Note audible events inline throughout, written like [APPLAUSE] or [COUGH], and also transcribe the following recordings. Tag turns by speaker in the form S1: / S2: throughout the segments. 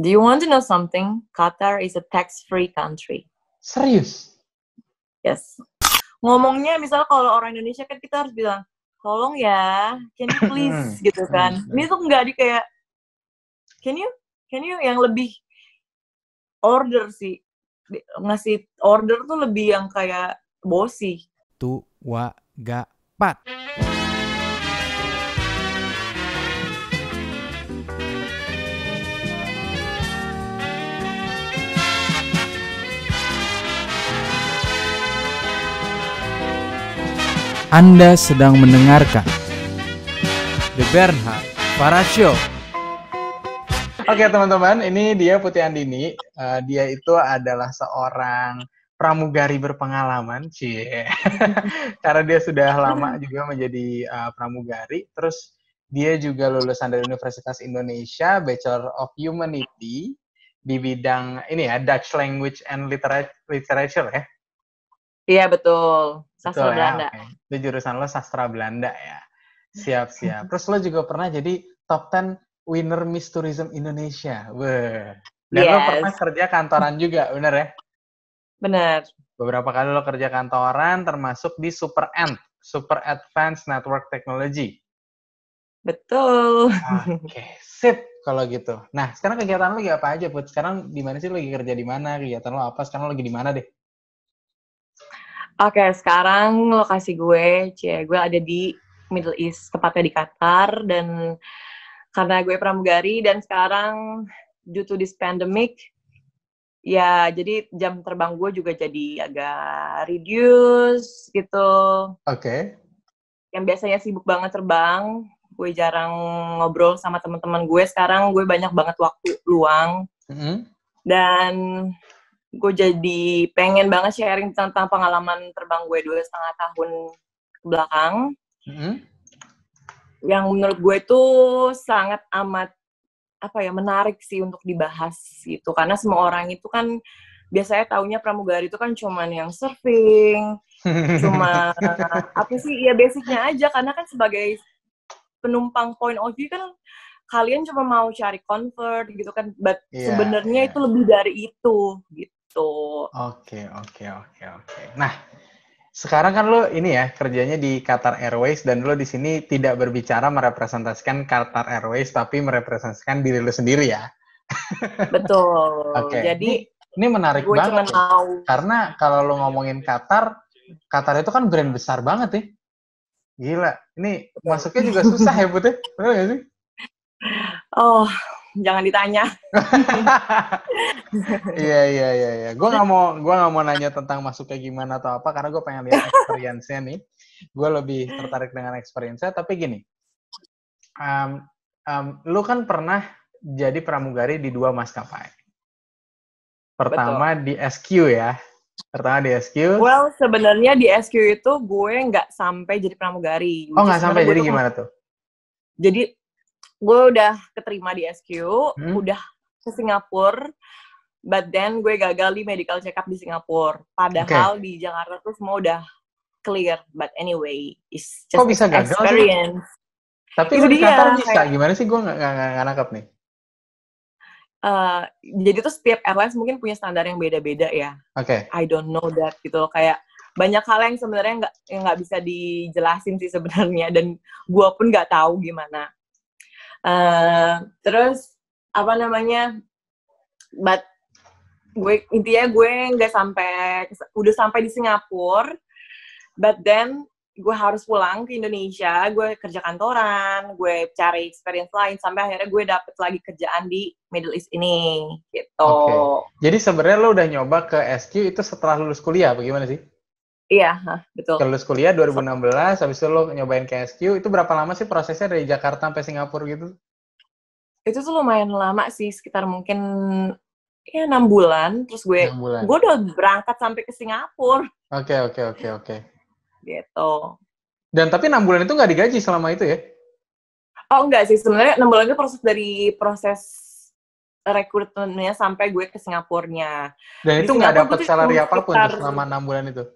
S1: Do you want to know something? Qatar is a tax-free country. Serius? Yes. Ngomongnya misal kalau orang Indonesia kan kita harus bilang, tolong ya, can you please gitu kan. Ini tuh nggak di kayak, can you, can you yang lebih order sih. Ngasih order tuh lebih yang kayak bosi.
S2: Tu, wa, ga, pat. Anda sedang mendengarkan The Bernhard Para Show. Oke teman-teman, ini dia Putih Andini. Uh, dia itu adalah seorang pramugari berpengalaman, cie. [LAUGHS] Karena dia sudah lama juga menjadi uh, pramugari. Terus dia juga lulusan dari Universitas Indonesia, Bachelor of Humanity di bidang ini ya Dutch Language and Literature, literature ya
S1: Iya betul, sastra betul, ya, Belanda. Ya?
S2: Okay. Itu jurusan lo sastra Belanda ya. Siap siap. Terus lo juga pernah jadi top 10 winner Miss Tourism Indonesia. Wah. Dan yes. lo pernah kerja kantoran juga, bener ya? Bener. Beberapa kali lo kerja kantoran, termasuk di Super Ant, Super Advanced Network Technology.
S1: Betul. Oke, okay,
S2: sip kalau gitu. Nah, sekarang kegiatan lo lagi apa aja, Put? Sekarang di mana sih lo lagi kerja di mana? Kegiatan lo apa? Sekarang lo lagi di mana deh?
S1: Oke, okay, sekarang lokasi gue, cie, gue ada di Middle East, tepatnya di Qatar, dan karena gue pramugari, dan sekarang due to this pandemic, ya jadi jam terbang gue juga jadi agak reduce gitu. Oke. Okay. Yang biasanya sibuk banget terbang, gue jarang ngobrol sama teman-teman gue. Sekarang gue banyak banget waktu luang. Mm -hmm. Dan gue jadi pengen banget sharing tentang pengalaman terbang gue dua setengah tahun belakang mm-hmm. yang menurut gue itu sangat amat apa ya menarik sih untuk dibahas gitu karena semua orang itu kan biasanya taunya pramugari itu kan cuman yang surfing cuma [LAUGHS] apa sih ya basicnya aja karena kan sebagai penumpang point of view kan kalian cuma mau cari convert gitu kan but yeah, sebenarnya yeah. itu lebih dari itu gitu gitu. Oke, oke, oke, oke.
S2: Nah, sekarang kan lo ini ya kerjanya di Qatar Airways dan lo di sini tidak berbicara merepresentasikan Qatar Airways tapi merepresentasikan diri lo sendiri ya.
S1: Betul. [LAUGHS] okay. Jadi ini,
S2: ini menarik banget mau... karena kalau lo ngomongin Qatar, Qatar itu kan brand besar banget ya. Gila, ini masuknya juga susah ya Putih. Ya? Benar gak sih? [LAUGHS]
S1: Oh, jangan ditanya. [LAUGHS]
S2: Iya iya iya. iya. Gue nggak mau gue nggak mau nanya tentang masuknya gimana atau apa karena gue pengen lihat experience-nya nih. Gue lebih tertarik dengan experience-nya. Tapi gini, um, um, lu kan pernah jadi pramugari di dua maskapai. Pertama Betul. di SQ ya. Pertama di SQ.
S1: Well, sebenarnya di SQ itu gue nggak sampai jadi pramugari. Oh, nggak sampai. Jadi gimana tuh? Jadi gue udah keterima di SQ, hmm? udah ke Singapura, but then gue gagal di medical check up di Singapura. Padahal okay. di Jakarta tuh semua udah clear, but anyway, it's just Kok bisa gagal experience. Sih?
S2: Tapi itu di Qatar bisa, kayak... gimana sih gue gak, nggak nggak nangkep nih?
S1: Uh, jadi tuh setiap airlines mungkin punya standar yang beda-beda ya. Oke. Okay. I don't know that gitu loh kayak banyak hal yang sebenarnya nggak nggak bisa dijelasin sih sebenarnya dan gue pun nggak tahu gimana uh, terus apa namanya but gue intinya gue nggak sampai udah sampai di Singapura but then gue harus pulang ke Indonesia gue kerja kantoran gue cari experience lain sampai akhirnya gue dapet lagi kerjaan di Middle East ini gitu okay.
S2: jadi sebenarnya lo udah nyoba ke SQ itu setelah lulus kuliah bagaimana sih
S1: Iya, betul. Kalau lulus
S2: kuliah 2016, habis itu lo nyobain KSQ, itu berapa lama sih prosesnya dari Jakarta sampai Singapura gitu?
S1: Itu tuh lumayan lama sih, sekitar mungkin ya enam bulan. Terus gue, bulan. gue udah berangkat sampai ke Singapura.
S2: Oke, okay, oke, okay, oke, okay, oke. Gitu. Dan tapi enam bulan itu nggak digaji selama itu ya?
S1: Oh enggak sih, sebenarnya enam bulan itu proses dari proses rekrutmennya sampai gue ke Singapurnya. Dan itu nggak dapat salary apapun sekitar, selama enam bulan itu?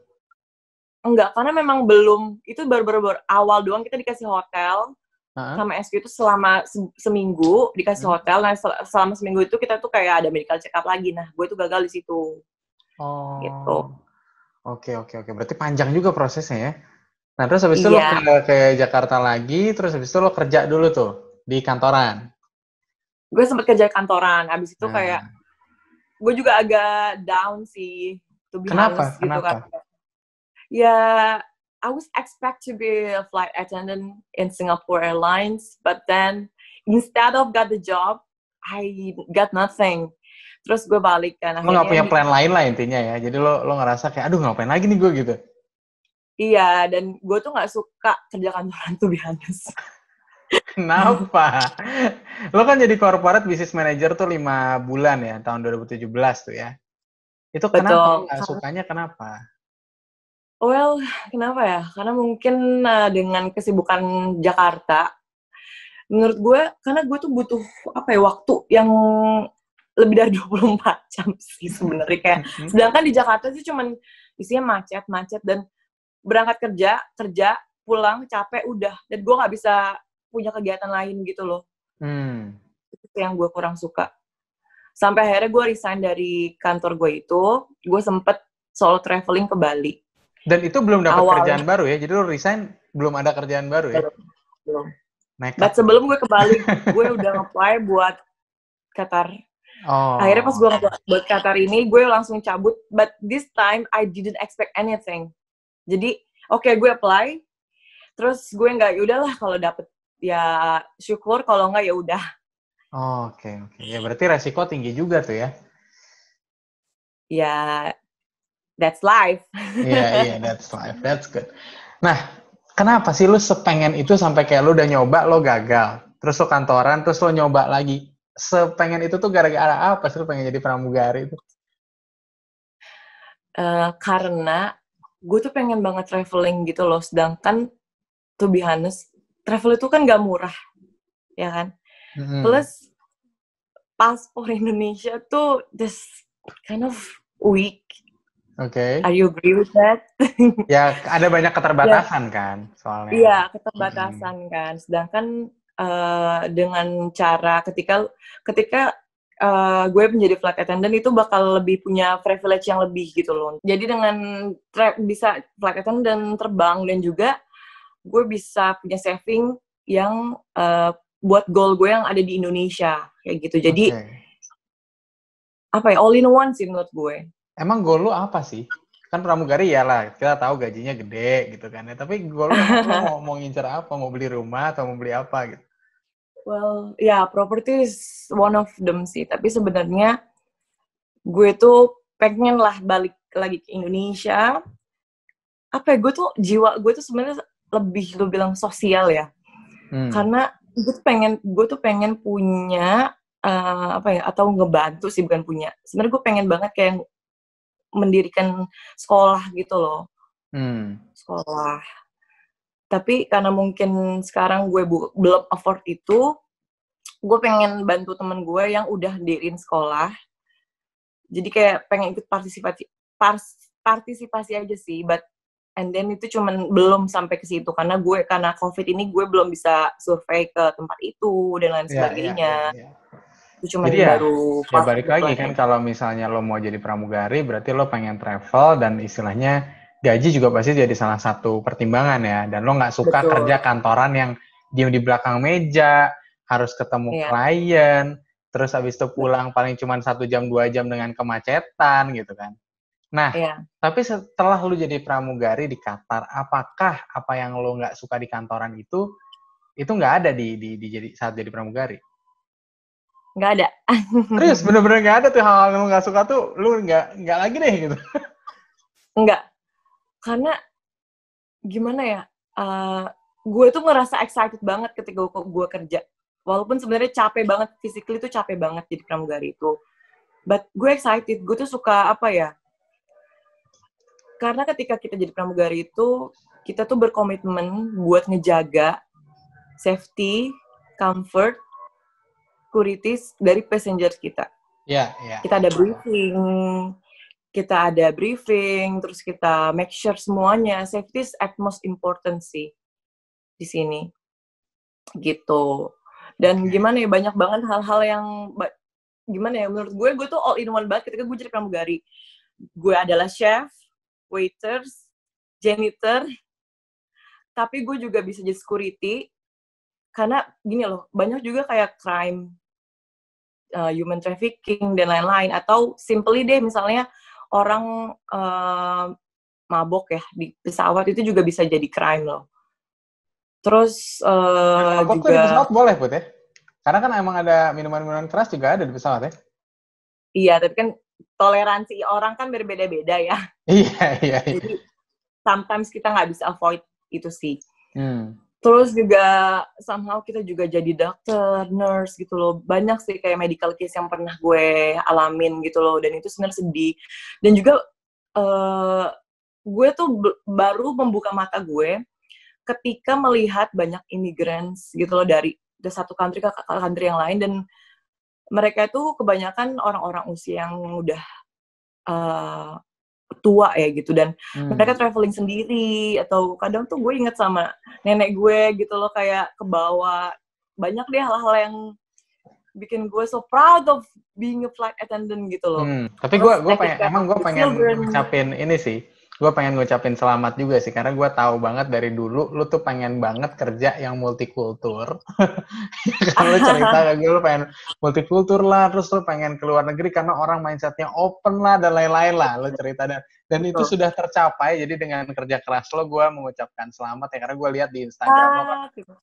S1: Enggak, karena memang belum itu baru-baru awal doang kita dikasih hotel huh sama SQ itu selama se seminggu dikasih hmm. hotel. Nah, sel selama seminggu itu kita tuh kayak ada medical check up lagi. Nah, gue tuh gagal di situ. Oh. Gitu. Oke,
S2: okay, oke, okay, oke. Okay. Berarti panjang juga prosesnya ya. Nah, terus habis itu yeah. lo iya. ke, ke Jakarta lagi, terus habis itu lo kerja dulu tuh di kantoran.
S1: Gue sempat kerja kantoran, habis itu nah. kayak gue juga agak down sih. Kenapa? Honest, gitu kan. Kenapa? yeah, I was expect to be a flight attendant in Singapore Airlines, but then instead of got the job, I got nothing. Terus gue balik kan. Lo nggak punya plan lain
S2: lah intinya ya. Jadi lo lo ngerasa kayak aduh ngapain lagi nih gue gitu.
S1: Iya, dan gue tuh nggak suka kerja kantoran tuh biasanya.
S2: [LAUGHS] Kenapa? Lo kan jadi corporate business manager tuh lima bulan ya, tahun 2017 tuh ya. Itu Betul. kenapa? Gak sukanya kenapa?
S1: Well, kenapa ya? Karena mungkin uh, dengan kesibukan Jakarta, menurut gue, karena gue tuh butuh apa ya waktu yang lebih dari 24 [LAUGHS] jam sih sebenarnya kayak. Mm-hmm. Sedangkan di Jakarta sih cuman isinya macet, macet dan berangkat kerja, kerja, pulang capek udah dan gue nggak bisa punya kegiatan lain gitu loh. Hmm. Itu yang gue kurang suka. Sampai akhirnya gue resign dari kantor gue itu, gue sempet solo traveling ke Bali.
S2: Dan itu belum dapat awal. kerjaan baru ya? Jadi lu resign belum ada kerjaan baru ya? Belum. belum. Nekat.
S1: sebelum gue ke gue udah apply buat Qatar. Oh. Akhirnya pas gue buat, buat Qatar ini, gue langsung cabut. But this time I didn't expect anything. Jadi oke okay, gue apply, terus gue nggak yaudahlah kalau dapet ya syukur kalau nggak ya udah.
S2: Oke oh, oke okay, okay. ya berarti resiko tinggi juga tuh ya?
S1: Ya that's life. Iya, yeah, [LAUGHS] iya, yeah,
S2: that's life. That's good. Nah, kenapa sih lu sepengen itu sampai kayak lu udah nyoba, lo gagal. Terus lo kantoran, terus lo nyoba lagi. Sepengen itu tuh gara-gara
S1: apa sih lu pengen jadi pramugari itu? Uh, karena gue tuh pengen banget traveling gitu loh. Sedangkan, to be honest, travel itu kan gak murah. Ya kan? hmm Plus, paspor Indonesia tuh just kind of weak Oke. Okay. Are you agree with that?
S2: [LAUGHS] ya, ada banyak keterbatasan ya. kan soalnya. Iya,
S1: keterbatasan hmm. kan. Sedangkan uh, dengan cara ketika ketika uh, gue menjadi flight attendant itu bakal lebih punya privilege yang lebih gitu loh. Jadi dengan track bisa flight attendant terbang dan juga gue bisa punya saving yang uh, buat goal gue yang ada di Indonesia kayak gitu. Jadi okay. apa ya all in one sih menurut gue
S2: emang goal lu apa sih? kan pramugari ya lah kita tahu gajinya gede gitu kan ya tapi lu mau mau ngincer apa mau beli rumah atau mau beli apa gitu
S1: well ya yeah, property is one of them sih tapi sebenarnya gue tuh pengen lah balik lagi ke Indonesia apa ya gue tuh jiwa gue tuh sebenarnya lebih lu bilang sosial ya hmm. karena gue tuh pengen gue tuh pengen punya uh, apa ya atau ngebantu sih bukan punya sebenarnya gue pengen banget kayak mendirikan sekolah gitu loh hmm. sekolah tapi karena mungkin sekarang gue belum afford itu gue pengen bantu temen gue yang udah dirin sekolah jadi kayak pengen ikut partisipasi pars, partisipasi aja sih but and then itu cuman belum sampai ke situ karena gue karena covid ini gue belum bisa survei ke tempat itu dan lain ya, ya, sebagainya yeah, yeah, yeah, yeah cuma jadi ya, baru ya balik gitu lagi kan ya. kalau
S2: misalnya lo mau jadi pramugari berarti lo pengen travel dan istilahnya gaji juga pasti jadi salah satu pertimbangan ya dan lo nggak suka Betul. kerja kantoran yang diem di belakang meja harus ketemu ya. klien terus habis itu pulang Betul. paling cuma satu jam dua jam dengan kemacetan gitu kan nah iya. tapi setelah lo jadi pramugari di Qatar apakah apa yang lo nggak suka di kantoran itu itu nggak ada di, di, di jadi saat jadi pramugari
S1: nggak ada. Terus [LAUGHS]
S2: bener-bener nggak ada tuh hal-hal yang lu nggak suka tuh, lu nggak nggak lagi deh gitu.
S1: Nggak, karena gimana ya? Uh, gue tuh ngerasa excited banget ketika gue, gue kerja. Walaupun sebenarnya capek banget, physically tuh capek banget jadi pramugari itu. But gue excited, gue tuh suka apa ya? Karena ketika kita jadi pramugari itu, kita tuh berkomitmen buat ngejaga safety, comfort, securities dari passengers kita. Ya, yeah, yeah. Kita ada briefing, kita ada briefing, terus kita make sure semuanya safety is at most important sih di sini. Gitu. Dan okay. gimana ya banyak banget hal-hal yang gimana ya menurut gue gue tuh all in one banget ketika gue jadi pramugari. Gue adalah chef, waiters, janitor, tapi gue juga bisa jadi security karena gini loh banyak juga kayak crime uh, human trafficking dan lain-lain atau simply deh misalnya orang uh, mabok ya di pesawat itu juga bisa jadi crime loh. Terus uh,
S2: mabok juga tuh di pesawat boleh put ya? Karena kan emang ada minuman-minuman keras juga ada di pesawat ya?
S1: Iya, tapi kan toleransi orang kan berbeda-beda ya. [LAUGHS] Iya, iya. iya. Jadi sometimes kita nggak bisa avoid itu sih. Hmm terus juga somehow kita juga jadi dokter, nurse gitu loh. Banyak sih kayak medical case yang pernah gue alamin gitu loh dan itu sebenarnya sedih. Dan juga uh, gue tuh baru membuka mata gue ketika melihat banyak immigrants gitu loh dari dari satu country ke country yang lain dan mereka itu kebanyakan orang-orang usia yang udah uh, tua ya gitu dan hmm. mereka traveling sendiri atau kadang tuh gue inget sama nenek gue gitu loh kayak ke bawah banyak deh hal-hal yang bikin gue so proud of being a flight attendant gitu loh. Hmm. Tapi gue gue pengen emang gue pengen capin
S2: ini sih gue pengen ngucapin selamat juga sih karena gue tahu banget dari dulu lu tuh pengen banget kerja yang multikultur kalau [LAUGHS] lu cerita kayak gue lu pengen multikultur lah terus lu pengen ke luar negeri karena orang mindsetnya open lah dan lain-lain lah lu cerita dan dan itu oh. sudah tercapai jadi dengan kerja keras lo gue mengucapkan selamat ya karena gue lihat di Instagram ah, lo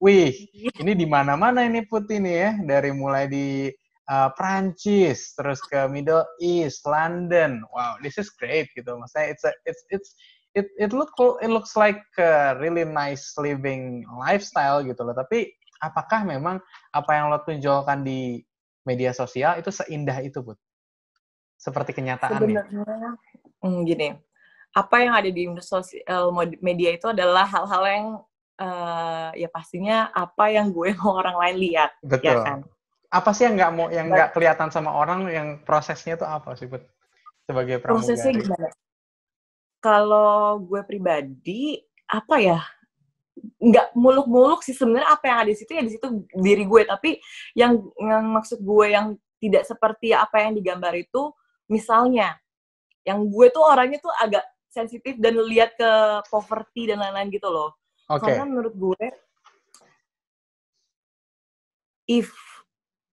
S2: wih ini di mana-mana ini putih nih ya dari mulai di uh, eh, Prancis, terus ke Middle East, London. Wow, this is great gitu. Maksudnya it's a, it's it's it it look it looks like a really nice living lifestyle gitu loh. Tapi apakah memang apa yang lo tunjukkan di media sosial itu seindah itu, Bu? Seperti kenyataan ya?
S1: Sebenarnya hmm, gini, apa yang ada di sosial media itu adalah hal-hal yang uh, ya pastinya apa yang gue [LAUGHS] mau orang lain lihat, ya Betul. ya kan? apa
S2: sih yang nggak mau yang nggak kelihatan sama orang yang prosesnya itu apa sih buat sebagai pramugari? Prosesnya gimana?
S1: Kalau gue pribadi apa ya nggak muluk-muluk sih sebenarnya apa yang ada di situ ya di situ diri gue tapi yang, yang maksud gue yang tidak seperti apa yang digambar itu misalnya yang gue tuh orangnya tuh agak sensitif dan lihat ke poverty dan lain-lain gitu loh okay. karena menurut gue if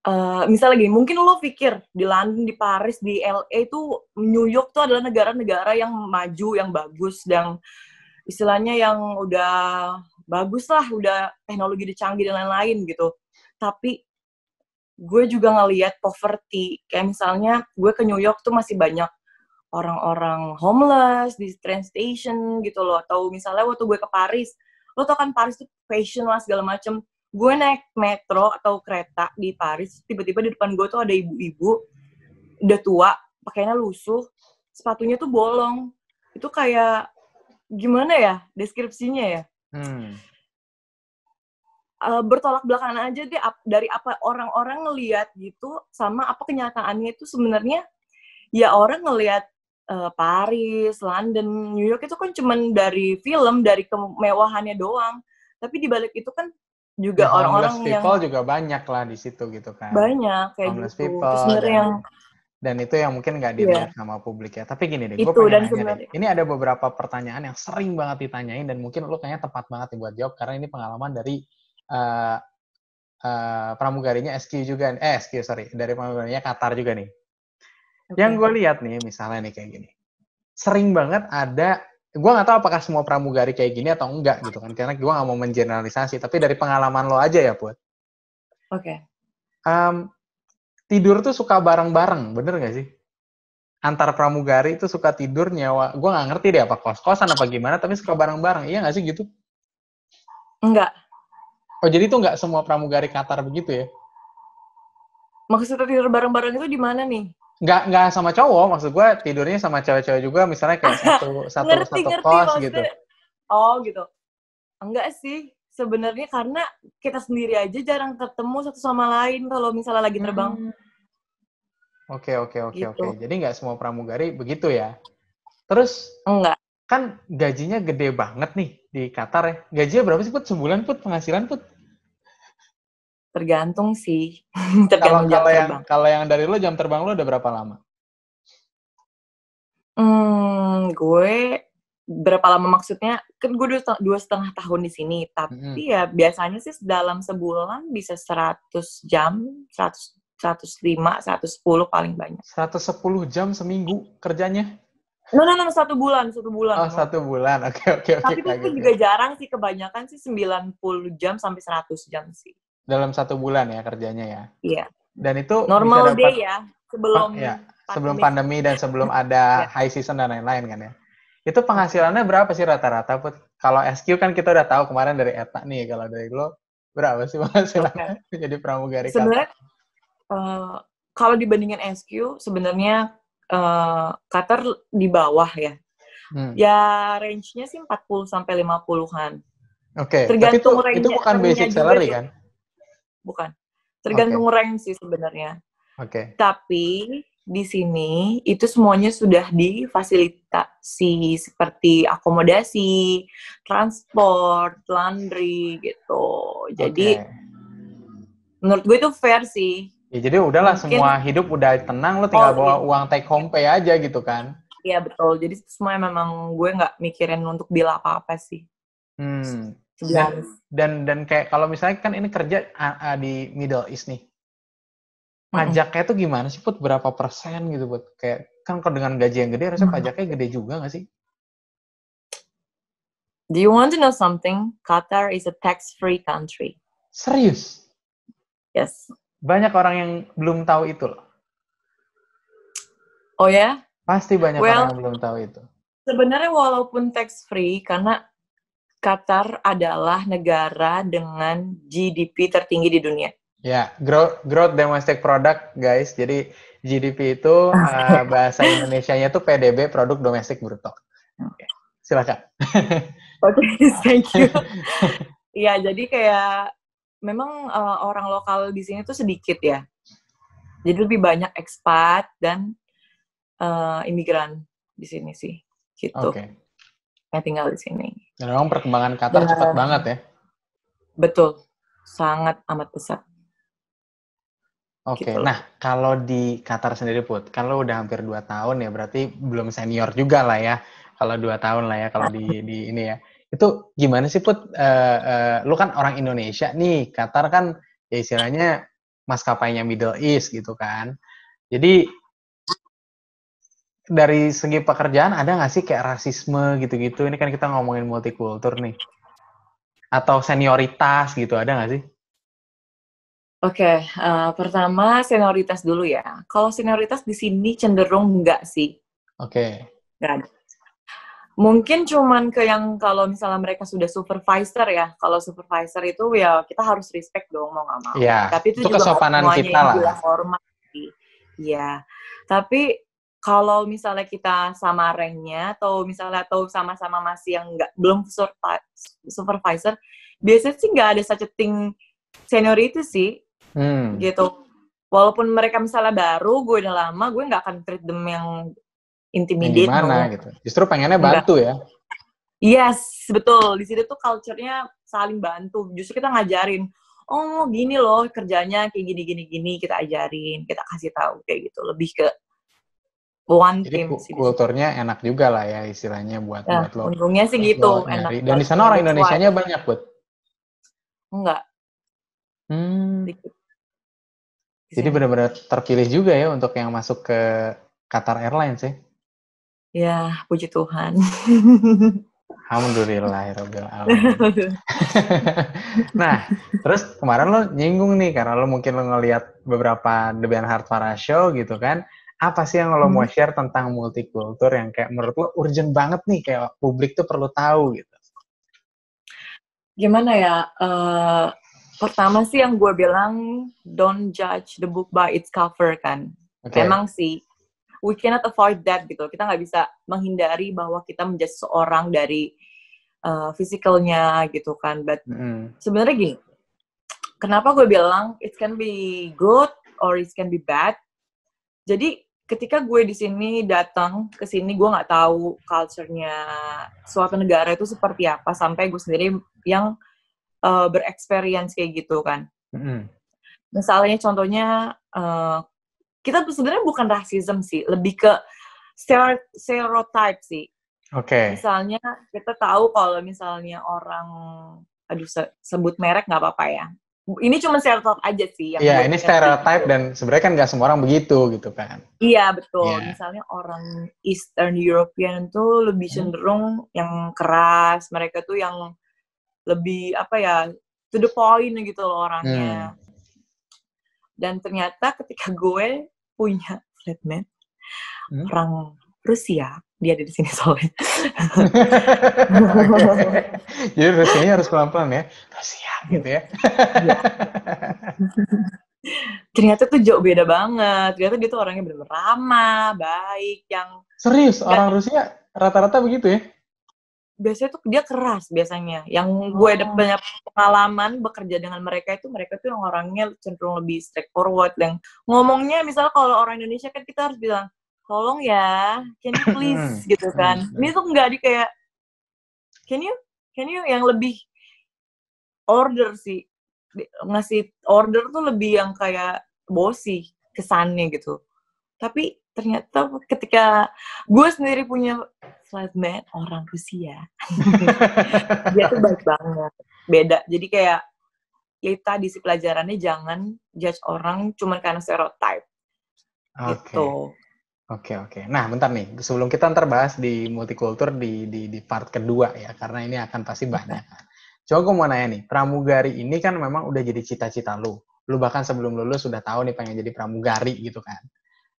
S1: Eh, misalnya gini, mungkin lo pikir di London, di Paris, di LA itu New York tuh adalah negara-negara yang maju, yang bagus, dan istilahnya yang udah bagus lah, udah teknologi dicanggih dan lain-lain gitu. Tapi gue juga ngeliat poverty, kayak misalnya gue ke New York tuh masih banyak orang-orang homeless di train station gitu loh atau misalnya waktu gue ke Paris lo tau kan Paris tuh fashion lah segala macem gue naik metro atau kereta di Paris tiba-tiba di depan gue tuh ada ibu-ibu udah tua pakainya lusuh sepatunya tuh bolong itu kayak gimana ya deskripsinya ya hmm. uh, bertolak belakang aja deh ap, dari apa orang-orang ngelihat gitu sama apa kenyataannya itu sebenarnya ya orang ngelihat uh, eh, Paris, London, New York itu kan cuman dari film, dari kemewahannya doang. Tapi dibalik itu kan juga nah, orang-orang ya, yang people
S2: juga banyak lah di situ gitu kan banyak
S1: kayak homeless gitu. people dan, yang
S2: dan itu yang mungkin nggak dilihat yeah. sama publik ya. Tapi gini deh, gue pengen dan nanya deh. Ini ada beberapa pertanyaan yang sering banget ditanyain dan mungkin lo kayaknya tepat banget buat jawab karena ini pengalaman dari uh, uh, pramugarinya SQ juga, eh SQ sorry, dari pramugarinya Qatar juga nih. Okay. Yang gue lihat nih, misalnya nih kayak gini, sering banget ada gue nggak tahu apakah semua pramugari kayak gini atau enggak gitu kan karena gue nggak mau mengeneralisasi tapi dari pengalaman lo aja ya buat oke okay. um, tidur tuh suka bareng-bareng bener gak sih antar pramugari itu suka tidur nyawa gue nggak ngerti deh apa kos-kosan apa gimana tapi suka bareng-bareng iya gak sih gitu enggak oh jadi tuh nggak semua pramugari Qatar begitu
S1: ya maksudnya tidur bareng-bareng itu di mana nih
S2: nggak nggak sama cowok maksud gue tidurnya sama cewek-cewek juga misalnya kayak [LAUGHS] satu satu ngerti, satu ngerti, kos maksudnya. gitu
S1: oh gitu enggak sih sebenarnya karena kita sendiri aja jarang ketemu satu sama lain kalau misalnya lagi terbang hmm.
S2: oke oke oke gitu. oke jadi nggak semua pramugari begitu ya terus enggak kan gajinya gede banget nih di Qatar ya gajinya berapa sih put sebulan put penghasilan put
S1: Tergantung sih.
S2: [LAUGHS] Tergantung kalau, kalau yang kalau yang dari lo jam terbang lo udah berapa
S1: lama? Hmm, gue berapa lama maksudnya? Kan gue dua, dua setengah tahun di sini, tapi hmm. ya biasanya sih dalam sebulan bisa 100 jam, 100 105, 110 paling banyak. 110 jam seminggu kerjanya? No, no, no, satu bulan, satu bulan. Oh, satu bulan,
S2: [LAUGHS] oke, okay, oke, okay, oke. Okay, Tapi itu juga
S1: jarang sih, kebanyakan sih 90 jam sampai 100 jam sih
S2: dalam satu bulan ya kerjanya ya. Iya. Dan itu normal dapat, day
S1: ya sebelum ya,
S2: pandemi. sebelum pandemi dan sebelum [LAUGHS] ada iya. high season dan lain-lain kan ya. Itu penghasilannya berapa sih rata-rata put? Kalau SQ kan kita udah tahu kemarin dari Eta nih kalau dari lo berapa sih penghasilannya okay. [LAUGHS] jadi pramugari? Sebenarnya
S1: uh, kalau dibandingin SQ sebenarnya uh, Qatar di bawah ya. Hmm. Ya range-nya sih 40 sampai 50-an. Oke. Okay. Tapi itu, range itu bukan basic salary kan? bukan. Tergantung okay. rank sih sebenarnya. Oke. Okay. Tapi di sini itu semuanya sudah difasilitasi seperti akomodasi, transport, laundry gitu. Jadi okay. menurut gue itu fair sih.
S2: Ya jadi udahlah Mungkin, semua hidup udah tenang lo tinggal oh, bawa iya. uang take home pay aja gitu kan.
S1: Iya betul. Jadi semuanya memang gue nggak mikirin untuk bila apa-apa sih.
S2: Hmm. Iya. dan dan dan kayak kalau misalnya kan ini kerja di Middle East nih pajaknya tuh gimana sih put berapa persen gitu buat kayak kan kalau dengan gaji yang gede rasanya pajaknya gede juga gak sih
S1: Do you want to know something? Qatar is a tax-free country. Serius? Yes. Banyak orang yang belum tahu itu loh. Oh
S2: ya? Pasti banyak well, orang yang belum tahu itu.
S1: Sebenarnya walaupun tax free karena Qatar adalah negara dengan GDP tertinggi di dunia.
S2: Ya, growth, growth domestic product, guys. Jadi GDP itu uh, [LAUGHS] bahasa Indonesia-nya itu PDB, produk domestik bruto. Okay. Silakan. [LAUGHS] Oke, okay,
S1: thank you. [LAUGHS] ya, jadi kayak memang uh, orang lokal di sini tuh sedikit ya. Jadi lebih banyak ekspat dan uh, imigran di sini sih, gitu. Oke. Okay yang tinggal di sini.
S2: Dan memang perkembangan Qatar Dan, ya. cepat banget ya?
S1: Betul, sangat amat pesat.
S2: Oke, okay. gitu. nah kalau di Qatar sendiri Put, kalau udah hampir 2 tahun ya berarti belum senior juga lah ya, kalau 2 tahun lah ya kalau di, [LAUGHS] di ini ya. Itu gimana sih Put, uh, uh, lu kan orang Indonesia nih, Qatar kan ya istilahnya maskapainya Middle East gitu kan. Jadi dari segi pekerjaan ada nggak sih kayak rasisme gitu-gitu? Ini kan kita ngomongin multikultur nih. Atau senioritas gitu, ada nggak sih?
S1: Oke, okay, uh, eh, pertama senioritas dulu ya. Kalau senioritas di sini cenderung nggak sih. Oke. Okay. Mungkin cuman ke yang kalau misalnya mereka sudah supervisor ya. Kalau supervisor itu ya kita harus respect dong mau nggak mau. Iya. Tapi itu, itu juga kesopanan kita lah. Hormat. Iya. Tapi kalau misalnya kita sama ranknya atau misalnya atau sama-sama masih yang nggak belum supervisor biasanya sih nggak ada such a thing seniority sih hmm. gitu walaupun mereka misalnya baru gue udah lama gue nggak akan treat them yang intimidate yang gimana gitu
S2: justru pengennya bantu Enggak. ya
S1: Yes, betul. Di situ tuh culture-nya saling bantu. Justru kita ngajarin, oh gini loh kerjanya kayak gini gini gini kita ajarin, kita kasih tahu kayak gitu. Lebih ke
S2: one Jadi, team sih. Kulturnya disini. enak juga lah ya istilahnya buat ya, buat lo.
S1: Untungnya sih gitu, enak. Dan di sana orang Indonesia-nya gitu. banyak, buat. Enggak. Hmm.
S2: Jadi benar-benar terpilih juga ya untuk yang masuk ke Qatar Airlines ya.
S1: Ya, puji Tuhan.
S2: Alhamdulillah, ya [LAUGHS] nah, terus kemarin lo nyinggung nih karena lo mungkin lo ngeliat beberapa The Ben Hart Show gitu kan apa sih yang lo mau hmm. share tentang multikultur yang kayak menurut lo urgent banget nih kayak publik tuh perlu tahu gitu?
S1: Gimana ya? Uh, pertama sih yang gue bilang don't judge the book by its cover kan. Okay. Emang sih we cannot avoid that gitu. Kita nggak bisa menghindari bahwa kita menjadi seorang dari uh, physicalnya gitu kan. But mm. sebenarnya gini, kenapa gue bilang it can be good or it can be bad. Jadi ketika gue di sini datang ke sini gue nggak tahu culture-nya suatu negara itu seperti apa sampai gue sendiri yang uh, eh, bereksperience kayak gitu kan. Mm-hmm. Misalnya contohnya uh, kita sebenarnya bukan rasisme sih, lebih ke stereotype sih. Oke. Okay. Misalnya kita tahu kalau misalnya orang aduh sebut merek nggak apa-apa ya ini cuma stereotype aja sih. Iya, ini stereotype dan
S2: sebenarnya kan gak semua orang begitu gitu kan.
S1: Iya betul. Yeah. Misalnya orang Eastern European tuh lebih hmm. cenderung hmm. yang keras, mereka tuh yang lebih apa ya to the point gitu loh orangnya. Hmm. Dan ternyata ketika gue punya flatmate hmm? orang Rusia, dia ada di sini soalnya. [LAUGHS] Jadi sini harus pelan-pelan ya. Rusia gitu ya. Iya. Ternyata tuh jauh beda banget. Ternyata dia tuh orangnya benar-benar ramah, baik, yang Serius, kan, orang Rusia rata-rata begitu ya? Biasanya tuh dia keras biasanya. Yang gue ada oh. banyak pengalaman bekerja dengan mereka itu mereka tuh orangnya cenderung lebih straightforward dan ngomongnya misalnya kalau orang Indonesia kan kita harus bilang tolong ya can you hmm, please hmm. gitu kan hmm, ini tuh nggak di kayak can you can you yang lebih order sih ngasih order tuh lebih yang kayak bosi kesannya gitu tapi ternyata ketika gue sendiri punya flatmate orang Rusia [LAUGHS] dia tuh baik banget beda jadi kayak ya tadi si pelajarannya jangan judge orang cuma karena stereotype okay. gitu
S2: Oke oke. Nah bentar nih sebelum kita ntar bahas di multikultur di, di di part kedua ya karena ini akan pasti banyak. Coba gue mau nanya nih pramugari ini kan memang udah jadi cita-cita lu. Lu bahkan sebelum lulus sudah tahu nih pengen jadi pramugari gitu kan.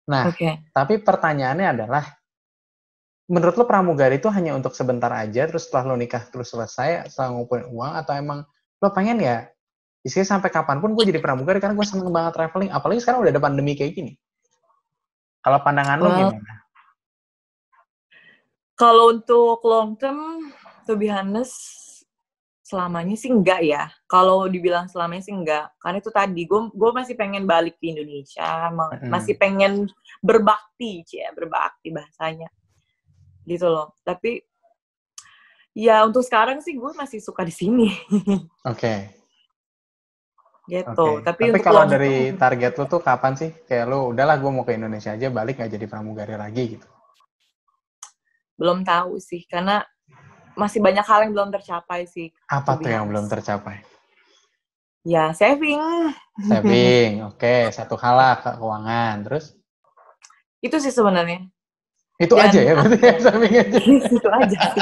S2: Nah okay. tapi pertanyaannya adalah menurut lo pramugari itu hanya untuk sebentar aja terus setelah lo nikah terus selesai setelah ngumpulin uang atau emang lo pengen ya istilahnya sampai kapanpun gue jadi pramugari karena gue seneng banget traveling apalagi sekarang udah ada pandemi kayak gini. Kalau pandangan well, lo gimana?
S1: Kalau untuk long term, to be honest, selamanya sih enggak ya. Kalau dibilang selamanya sih enggak. Karena itu tadi, gue masih pengen balik ke Indonesia, mm. masih pengen berbakti, ya berbakti bahasanya. Gitu loh. Tapi ya untuk sekarang sih gue masih suka di sini. [LAUGHS] Oke. Okay gitu. Okay. Tapi, Tapi kalau dari [LAUGHS]
S2: target lu tuh kapan sih? Kayak lu udahlah gue mau ke Indonesia aja balik gak jadi pramugari lagi gitu.
S1: Belum tahu sih karena masih banyak hal yang belum tercapai sih.
S2: Apa tuh yang belum tercapai?
S1: Ya, saving. [LAUGHS] Saving.
S2: Oke, okay. satu hal lah keuangan. Terus
S1: itu sih sebenarnya.
S2: Itu Dan, aja ya berarti
S1: ya, [LAUGHS] saving aja. itu aja sih.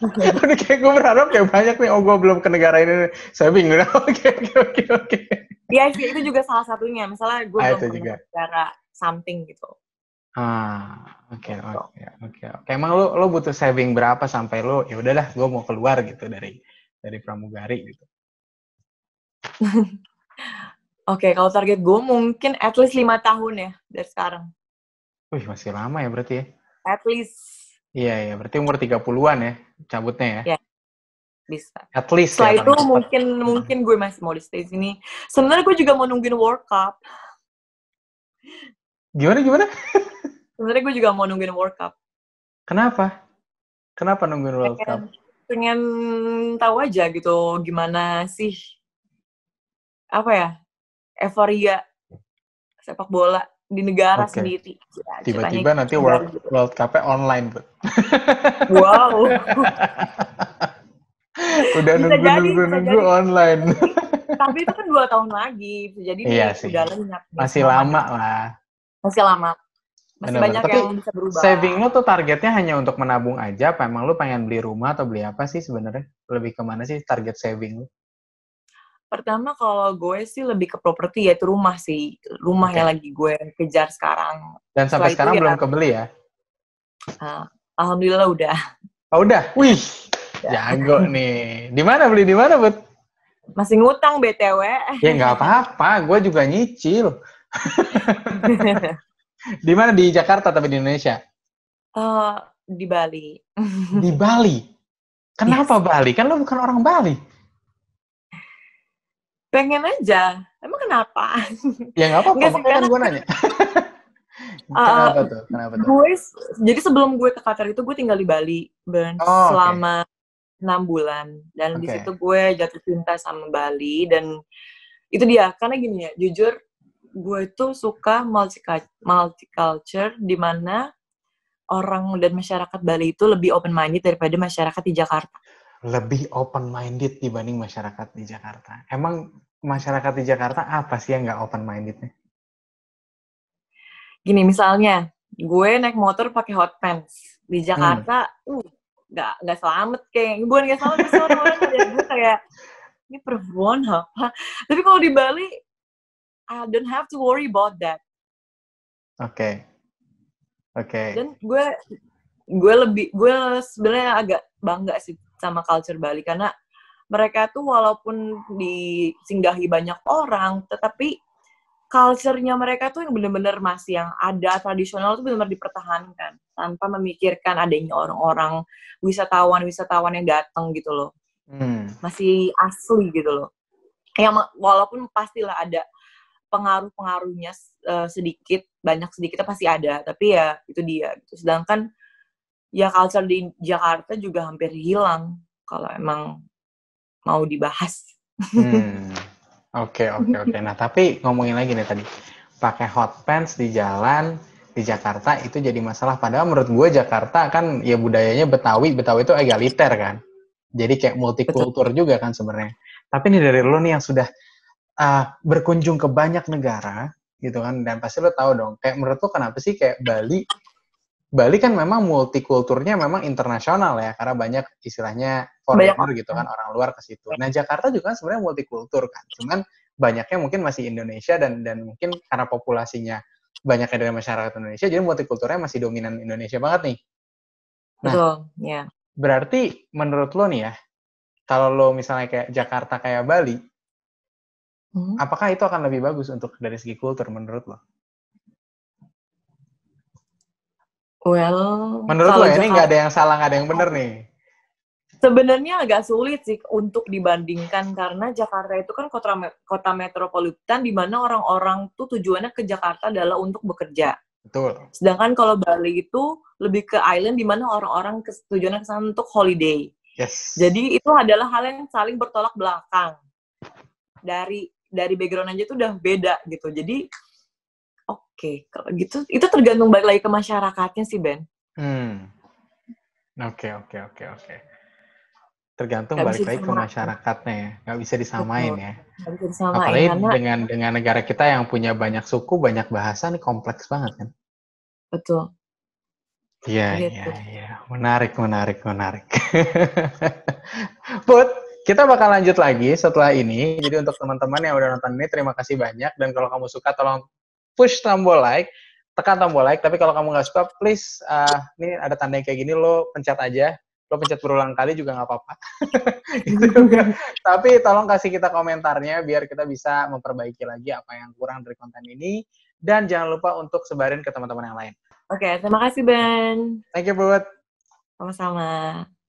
S2: [LAUGHS] Udah kayak gue berharap kayak banyak nih, oh gue belum ke negara ini, saya bingung. [LAUGHS] oke, oke, oke,
S1: oke. Iya sih, itu juga salah satunya. Misalnya gue ah, belum ke negara something gitu.
S2: Ah, oke, oke, oke. Emang lo lo butuh saving berapa sampai lo ya udahlah, gue mau keluar gitu dari dari pramugari gitu.
S1: [LAUGHS] Oke, okay, kalau target gue mungkin at least lima tahun ya dari sekarang.
S2: Wih, masih lama ya berarti ya?
S1: At least
S2: Iya, iya. Berarti umur 30-an ya cabutnya ya?
S1: Iya. Bisa. At least Setelah ya, itu kan? mungkin mungkin gue masih mau di stay sini. Sebenarnya gue juga mau nungguin World Cup. Gimana, gimana? Sebenarnya gue juga mau nungguin World Cup.
S2: Kenapa? Kenapa nungguin World Cup?
S1: Pengen tahu aja gitu gimana sih apa ya euforia sepak bola di negara okay. sendiri. Ya, Tiba-tiba nanti gitu. World,
S2: World cup online, Bu. wow. [LAUGHS] Udah nunggu-nunggu online.
S1: Tapi itu kan dua tahun lagi, jadi iya sih. udah lenyap. Masih
S2: lama lah.
S1: Masih lama. Masih banyak Tapi yang bisa berubah. Saving
S2: lo tuh targetnya hanya untuk menabung aja, apa emang lo pengen beli rumah atau beli apa sih sebenarnya? Lebih kemana sih target saving lo?
S1: Pertama kalau gue sih lebih ke properti yaitu rumah sih. Rumah okay. yang lagi gue kejar sekarang. Dan sampai Setelah sekarang ya belum ya, kebeli ya? Uh, Alhamdulillah udah.
S2: Oh udah. Wih. Ya. Jago nih. Di mana beli di mana, buat
S1: Masih ngutang BTW. Ya nggak
S2: apa-apa, gue juga nyicil. [LAUGHS] di mana di Jakarta tapi di Indonesia?
S1: Uh, di Bali.
S2: di Bali. [LAUGHS] Kenapa yes. Bali? Kan lo bukan orang Bali
S1: pengen aja emang kenapa ya nggak apa-apa makanya kan gue kan nanya [LAUGHS]
S2: [LAUGHS] kenapa eh, tuh
S1: kenapa tuh gue jadi sebelum gue ke Qatar itu gue tinggal di Bali ben oh, selama enam okay. bulan dan okay. di situ gue jatuh cinta sama Bali dan itu dia karena gini ya jujur gue itu suka multiculture di mana orang dan masyarakat Bali itu lebih open minded daripada masyarakat di Jakarta
S2: lebih open minded dibanding masyarakat di Jakarta. Emang masyarakat di Jakarta apa sih yang nggak open mindednya?
S1: Gini misalnya, gue naik motor pakai hot pants di hmm. Jakarta, hmm. uh, nggak nggak selamat kayak gue nggak selamat, sih orang kayak gue kayak ini perempuan apa? Tapi kalau di Bali, I don't have to worry about that.
S2: Oke, okay. oke. Okay. Dan
S1: gue gue lebih gue sebenarnya agak bangga sih sama culture Bali karena mereka tuh walaupun disinggahi banyak orang, tetapi culture-nya mereka tuh yang bener-bener masih yang ada tradisional tuh bener-bener dipertahankan tanpa memikirkan adanya orang-orang wisatawan-wisatawan yang datang gitu loh. Hmm. Masih asli gitu loh. Yang walaupun pastilah ada pengaruh-pengaruhnya uh, sedikit, banyak sedikit pasti ada, tapi ya itu dia gitu. Sedangkan ya culture di Jakarta juga hampir hilang kalau emang mau dibahas.
S2: Hmm, oke oke [LAUGHS] oke. Nah tapi ngomongin lagi nih tadi pakai hot pants di jalan di Jakarta itu jadi masalah. Padahal menurut gue Jakarta kan ya budayanya Betawi, Betawi itu egaliter kan. Jadi kayak multikultur juga kan sebenarnya. Tapi ini dari lo nih yang sudah uh, berkunjung ke banyak negara gitu kan dan pasti lo tahu dong kayak menurut lo kenapa sih kayak Bali Bali kan memang multikulturnya memang internasional ya karena banyak istilahnya foreigner gitu kan orang luar ke situ. Iya. Nah Jakarta juga kan sebenarnya multikultur kan, cuman banyaknya mungkin masih Indonesia dan dan mungkin karena populasinya banyaknya dari masyarakat Indonesia, jadi multikulturnya masih dominan Indonesia banget nih. Nah, Betul, ya. Berarti menurut lo nih ya, kalau lo misalnya kayak Jakarta kayak Bali, hmm. apakah itu akan lebih bagus untuk dari segi kultur menurut lo? Well, menurut lo ya, ini nggak ada yang salah, nggak ada yang benar nih.
S1: Sebenarnya agak sulit sih untuk dibandingkan karena Jakarta itu kan kota kota metropolitan di mana orang-orang tuh tujuannya ke Jakarta adalah untuk bekerja. Betul. Sedangkan kalau Bali itu lebih ke island di mana orang-orang tujuannya ke sana untuk holiday. Yes. Jadi itu adalah hal yang saling bertolak belakang. Dari dari background aja tuh udah beda gitu. Jadi Oke, kalau gitu itu tergantung balik lagi ke masyarakatnya sih Ben. Hmm. Oke, oke,
S2: oke, oke. Tergantung Gak balik lagi ke masyarakatnya ya. Nggak bisa disamain Betul. ya.
S1: bisa disamain. Apalagi karena... dengan
S2: dengan negara kita yang punya banyak suku, banyak bahasa nih kompleks banget kan. Betul. Iya, iya, iya. Menarik, menarik, menarik. [LAUGHS] Put, kita bakal lanjut lagi setelah ini. Jadi untuk teman-teman yang udah nonton ini, terima kasih banyak. Dan kalau kamu suka, tolong push tombol like, tekan tombol like. Tapi kalau kamu nggak suka, please, uh, ini ada tanda yang kayak gini, lo pencet aja. Lo pencet berulang kali juga nggak apa-apa. [LAUGHS] gitu juga. Kan? [LAUGHS] Tapi tolong kasih kita komentarnya biar kita bisa memperbaiki lagi apa yang kurang dari konten ini. Dan jangan lupa untuk sebarin
S1: ke teman-teman yang lain. Oke, okay, terima kasih Ben. Thank you, Bud. Sama-sama.